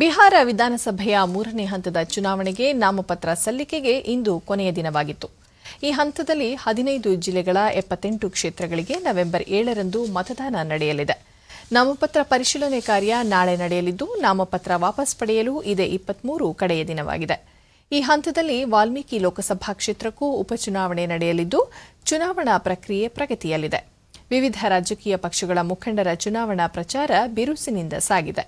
ಬಿಹಾರ ವಿಧಾನಸಭೆಯ ಮೂರನೇ ಹಂತದ ಚುನಾವಣೆಗೆ ನಾಮಪತ್ರ ಸಲ್ಲಿಕೆಗೆ ಇಂದು ಕೊನೆಯ ದಿನವಾಗಿತ್ತು ಈ ಹಂತದಲ್ಲಿ ಹದಿನೈದು ಜಿಲ್ಲೆಗಳ ಎಪ್ಪತ್ತೆಂಟು ಕ್ಷೇತ್ರಗಳಿಗೆ ನವೆಂಬರ್ ಏಳರಂದು ಮತದಾನ ನಡೆಯಲಿದೆ ನಾಮಪತ್ರ ಪರಿಶೀಲನೆ ಕಾರ್ಯ ನಾಳೆ ನಡೆಯಲಿದ್ದು ನಾಮಪತ್ರ ವಾಪಸ್ ಪಡೆಯಲು ಇದೇ ಇಪ್ಪತ್ಮೂರು ಕಡೆಯ ದಿನವಾಗಿದೆ ಈ ಹಂತದಲ್ಲಿ ವಾಲ್ಮೀಕಿ ಲೋಕಸಭಾ ಕ್ಷೇತ್ರಕ್ಕೂ ಉಪಚುನಾವಣೆ ನಡೆಯಲಿದ್ದು ಚುನಾವಣಾ ಪ್ರಕ್ರಿಯೆ ಪ್ರಗತಿಯಲ್ಲಿದೆ ವಿವಿಧ ರಾಜಕೀಯ ಪಕ್ಷಗಳ ಮುಖಂಡರ ಚುನಾವಣಾ ಪ್ರಚಾರ ಬಿರುಸಿನಿಂದ ಸಾಗಿದೆ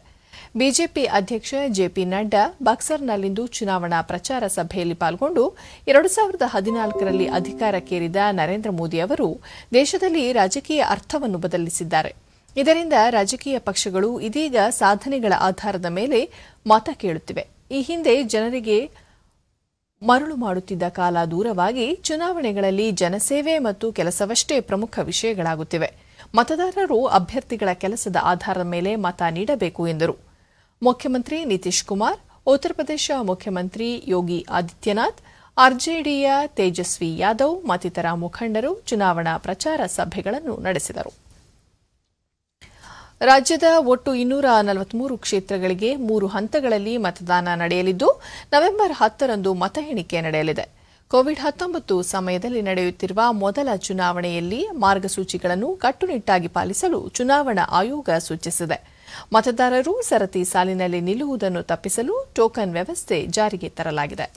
ಬಿಜೆಪಿ ಅಧ್ಯಕ್ಷ ಜೆಪಿ ನಡ್ಡಾ ಬಕ್ಸರ್ನಲ್ಲಿಂದು ಚುನಾವಣಾ ಪ್ರಚಾರ ಸಭೆಯಲ್ಲಿ ಪಾಲ್ಗೊಂಡು ಎರಡು ಸಾವಿರದ ಹದಿನಾಲ್ಕರಲ್ಲಿ ಅಧಿಕಾರಕ್ಕೇರಿದ ನರೇಂದ್ರ ಮೋದಿ ಅವರು ದೇಶದಲ್ಲಿ ರಾಜಕೀಯ ಅರ್ಥವನ್ನು ಬದಲಿಸಿದ್ದಾರೆ ಇದರಿಂದ ರಾಜಕೀಯ ಪಕ್ಷಗಳು ಇದೀಗ ಸಾಧನೆಗಳ ಆಧಾರದ ಮೇಲೆ ಮತ ಕೇಳುತ್ತಿವೆ ಈ ಹಿಂದೆ ಜನರಿಗೆ ಮರಳು ಮಾಡುತ್ತಿದ್ದ ಕಾಲ ದೂರವಾಗಿ ಚುನಾವಣೆಗಳಲ್ಲಿ ಜನಸೇವೆ ಮತ್ತು ಕೆಲಸವಷ್ಟೇ ಪ್ರಮುಖ ವಿಷಯಗಳಾಗುತ್ತಿವೆ ಮತದಾರರು ಅಭ್ಯರ್ಥಿಗಳ ಕೆಲಸದ ಆಧಾರದ ಮೇಲೆ ಮತ ನೀಡಬೇಕು ಎಂದರು ಮುಖ್ಯಮಂತ್ರಿ ನಿತೀಶ್ ಕುಮಾರ್ ಉತ್ತರ ಪ್ರದೇಶ ಮುಖ್ಯಮಂತ್ರಿ ಯೋಗಿ ಆದಿತ್ಯನಾಥ್ ಆರ್ಜೆಡಿಯ ತೇಜಸ್ವಿ ಯಾದವ್ ಮತ್ತಿತರ ಮುಖಂಡರು ಚುನಾವಣಾ ಪ್ರಚಾರ ಸಭೆಗಳನ್ನು ನಡೆಸಿದರು ರಾಜ್ಯದ ಒಟ್ಟು ಇನ್ನೂರ ನಲವತ್ಮೂರು ಕ್ಷೇತ್ರಗಳಿಗೆ ಮೂರು ಹಂತಗಳಲ್ಲಿ ಮತದಾನ ನಡೆಯಲಿದ್ದು ನವೆಂಬರ್ ಹತ್ತರಂದು ಮತ ಎಣಿಕೆ ನಡೆಯಲಿದೆ ಕೋವಿಡ್ ಹತ್ತೊಂಬತ್ತು ಸಮಯದಲ್ಲಿ ನಡೆಯುತ್ತಿರುವ ಮೊದಲ ಚುನಾವಣೆಯಲ್ಲಿ ಮಾರ್ಗಸೂಚಿಗಳನ್ನು ಕಟ್ಟುನಿಟ್ಟಾಗಿ ಪಾಲಿಸಲು ಚುನಾವಣಾ ಆಯೋಗ ಸೂಚಿಸಿದೆ ಮತದಾರರು ಸರತಿ ಸಾಲಿನಲ್ಲಿ ನಿಲ್ಲುವುದನ್ನು ತಪ್ಪಿಸಲು ಟೋಕನ್ ವ್ಯವಸ್ಥೆ ಜಾರಿಗೆ ತರಲಾಗಿದೆ